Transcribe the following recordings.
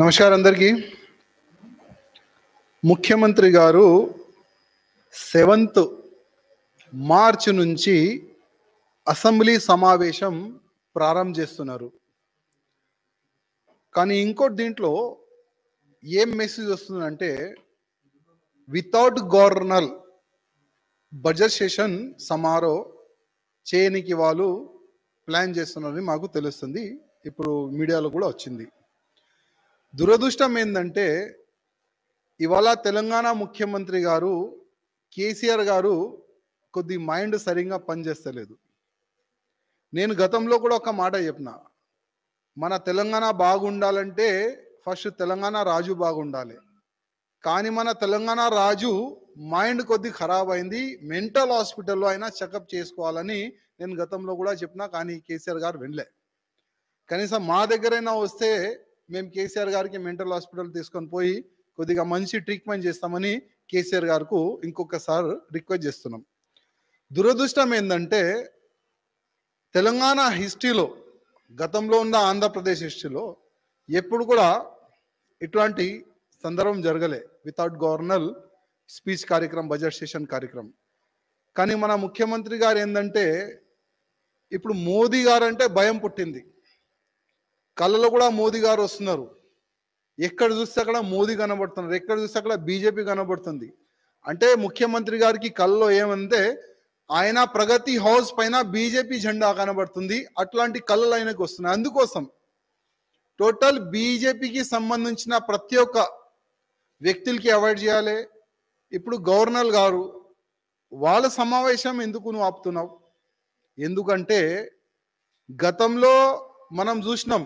నమస్కారం అందరికీ ముఖ్యమంత్రి గారు సెవెంత్ మార్చ్ నుంచి అసెంబ్లీ సమావేశం ప్రారంభం చేస్తున్నారు కానీ ఇంకోటి దీంట్లో ఏం మెసేజ్ వస్తుందంటే వితౌట్ గవర్నర్ బడ్జెట్ సెషన్ సమారో చేయనికి వాళ్ళు ప్లాన్ చేస్తున్నారని మాకు తెలుస్తుంది ఇప్పుడు మీడియాలో కూడా వచ్చింది దురదృష్టం ఏంటంటే ఇవాళ తెలంగాణ ముఖ్యమంత్రి గారు కేసీఆర్ గారు కొద్ది మైండ్ సరిగ్గా పనిచేస్తలేదు నేను గతంలో కూడా ఒక మాట చెప్పిన మన తెలంగాణ బాగుండాలంటే ఫస్ట్ తెలంగాణ రాజు బాగుండాలి కానీ మన తెలంగాణ రాజు మైండ్ కొద్ది ఖరాబ్ అయింది మెంటల్ హాస్పిటల్లో అయినా చెకప్ చేసుకోవాలని నేను గతంలో కూడా చెప్పిన కానీ కేసీఆర్ గారు వెళ్ళే కనీసం మా దగ్గరైనా వస్తే మేము కేసీఆర్ గారికి మెంటల్ హాస్పిటల్ తీసుకొని పోయి కొద్దిగా మంచి ట్రీట్మెంట్ చేస్తామని కేసీఆర్ గారికి ఇంకొకసారి రిక్వెస్ట్ చేస్తున్నాం దురదృష్టం ఏంటంటే తెలంగాణ హిస్టరీలో గతంలో ఉన్న ఆంధ్రప్రదేశ్ హిస్టరీలో ఎప్పుడు కూడా ఇట్లాంటి సందర్భం జరగలే వితౌట్ గవర్నల్ స్పీచ్ కార్యక్రమం బడ్జెట్ సెషన్ కార్యక్రమం కానీ మన ముఖ్యమంత్రి గారు ఏంటంటే ఇప్పుడు మోదీ గారు అంటే భయం పుట్టింది కళ్ళలో కూడా మోదీ గారు వస్తున్నారు ఎక్కడ చూస్తే అక్కడ మోదీ కనబడుతున్నారు ఎక్కడ చూస్తే అక్కడ బీజేపీ కనబడుతుంది అంటే ముఖ్యమంత్రి గారికి కళ్ళలో ఏమంటే ఆయన ప్రగతి హౌస్ పైన బీజేపీ జెండా కనబడుతుంది అట్లాంటి కళ్ళలు ఆయనకు వస్తున్నాయి అందుకోసం టోటల్ బీజేపీకి సంబంధించిన ప్రతి ఒక్క వ్యక్తులకి అవాయిడ్ చేయాలి ఇప్పుడు గవర్నర్ గారు వాళ్ళ సమావేశం ఎందుకు నువ్వు ఆపుతున్నావు ఎందుకంటే గతంలో మనం చూసినాం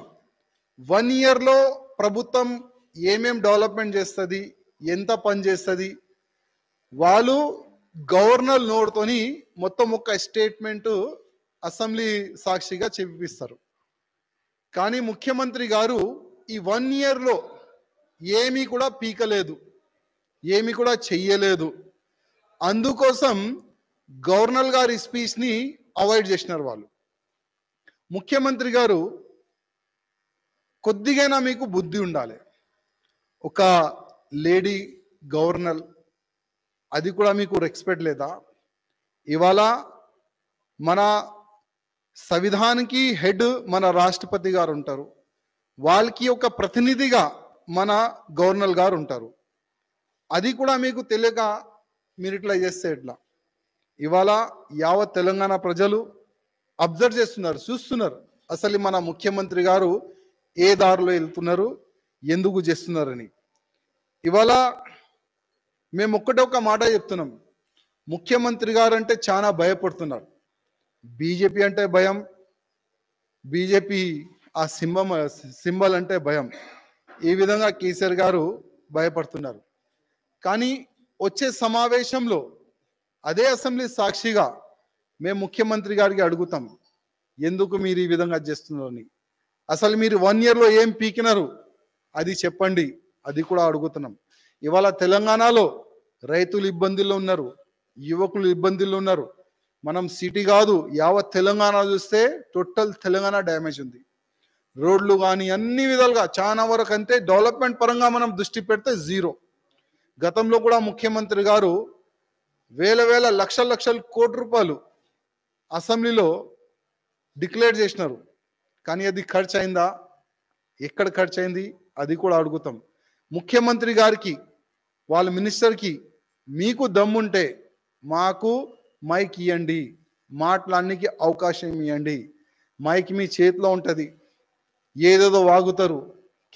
వన్ ఇయర్లో ప్రభుత్వం ఏమేం డెవలప్మెంట్ చేస్తుంది ఎంత పని చేస్తుంది వాళ్ళు గవర్నర్ నోడుతోని మొత్తం ఒక స్టేట్మెంట్ అసెంబ్లీ సాక్షిగా చెప్పిస్తారు కానీ ముఖ్యమంత్రి గారు ఈ వన్ ఇయర్లో ఏమీ కూడా పీకలేదు ఏమీ కూడా చెయ్యలేదు అందుకోసం గవర్నర్ గారి స్పీచ్ని అవాయిడ్ చేసినారు వాళ్ళు ముఖ్యమంత్రి గారు కొద్దిగైనా మీకు బుద్ధి ఉండాలి ఒక లేడీ గవర్నర్ అది కూడా మీకు రెస్పెక్ట్ లేదా ఇవాళ మన సంవిధానికి హెడ్ మన రాష్ట్రపతి గారు ఉంటారు వాళ్ళకి ఒక ప్రతినిధిగా మన గవర్నర్ గారు ఉంటారు అది కూడా మీకు తెలియక మీరు ఇట్లా చేస్తే ఇట్లా ఇవాళ యావత్ తెలంగాణ ప్రజలు అబ్జర్వ్ చేస్తున్నారు చూస్తున్నారు అసలు మన ముఖ్యమంత్రి గారు ఏ దారిలో వెళ్తున్నారు ఎందుకు చేస్తున్నారని ఇవాళ మేము ఒక్కటే ఒక మాట చెప్తున్నాం ముఖ్యమంత్రి గారు అంటే చాలా భయపడుతున్నారు బీజేపీ అంటే భయం బీజేపీ ఆ సింబం సింబల్ అంటే భయం ఈ విధంగా కేసీఆర్ గారు భయపడుతున్నారు కానీ వచ్చే సమావేశంలో అదే అసెంబ్లీ సాక్షిగా మేము ముఖ్యమంత్రి గారికి అడుగుతాం ఎందుకు మీరు ఈ విధంగా చేస్తున్నారని అసలు మీరు వన్ ఇయర్లో ఏం పీకినారు అది చెప్పండి అది కూడా అడుగుతున్నాం ఇవాళ తెలంగాణలో రైతులు ఇబ్బందుల్లో ఉన్నారు యువకులు ఇబ్బందుల్లో ఉన్నారు మనం సిటీ కాదు యావత్ తెలంగాణ చూస్తే టోటల్ తెలంగాణ డ్యామేజ్ ఉంది రోడ్లు కానీ అన్ని విధాలుగా చాలా వరకు అంతే డెవలప్మెంట్ పరంగా మనం దృష్టి పెడితే జీరో గతంలో కూడా ముఖ్యమంత్రి గారు వేల వేల లక్షల లక్షల కోటి రూపాయలు అసెంబ్లీలో డిక్లేర్ చేసినారు కానీ అది ఖర్చు అయిందా ఎక్కడ ఖర్చు అయింది అది కూడా అడుగుతాం ముఖ్యమంత్రి గారికి వాళ్ళ మినిస్టర్కి మీకు దమ్ముంటే మాకు మైక్ ఇవ్వండి మాట్లాడికి అవకాశం ఇవ్వండి మైక్ మీ చేతిలో ఉంటుంది ఏదేదో వాగుతారు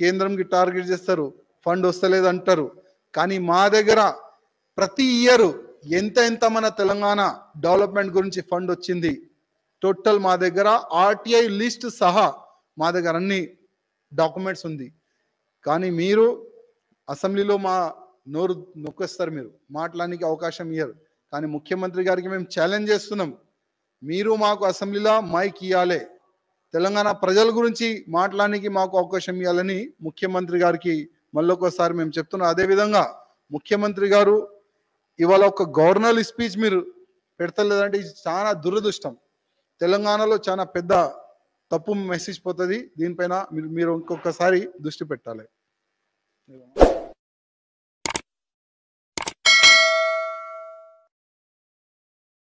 కేంద్రంకి టార్గెట్ చేస్తారు ఫండ్ వస్తలేదు అంటారు కానీ మా దగ్గర ప్రతి ఇయర్ ఎంత ఎంత మన తెలంగాణ డెవలప్మెంట్ గురించి ఫండ్ వచ్చింది టోటల్ మా దగ్గర ఆర్టీఐ లిస్ట్ సహా మా దగ్గర అన్ని డాక్యుమెంట్స్ ఉంది కానీ మీరు అసెంబ్లీలో మా నోరు నొక్కేస్తారు మీరు మాట్లాడడానికి అవకాశం ఇయ్యరు కానీ ముఖ్యమంత్రి గారికి మేము ఛాలెంజ్ చేస్తున్నాం మీరు మాకు అసెంబ్లీలో మైక్ ఇవ్వాలి తెలంగాణ ప్రజల గురించి మాట్లాడడానికి మాకు అవకాశం ఇవ్వాలని ముఖ్యమంత్రి గారికి మళ్ళొకసారి మేము చెప్తున్నాం అదేవిధంగా ముఖ్యమంత్రి గారు ఇవాళ ఒక గవర్నర్ స్పీచ్ మీరు పెడతలేదంటే ఇది చాలా దురదృష్టం తెలంగాణలో చాలా పెద్ద తప్పు మెసేజ్ పోతుంది దీనిపైన మీరు ఇంకొకసారి దృష్టి పెట్టాలి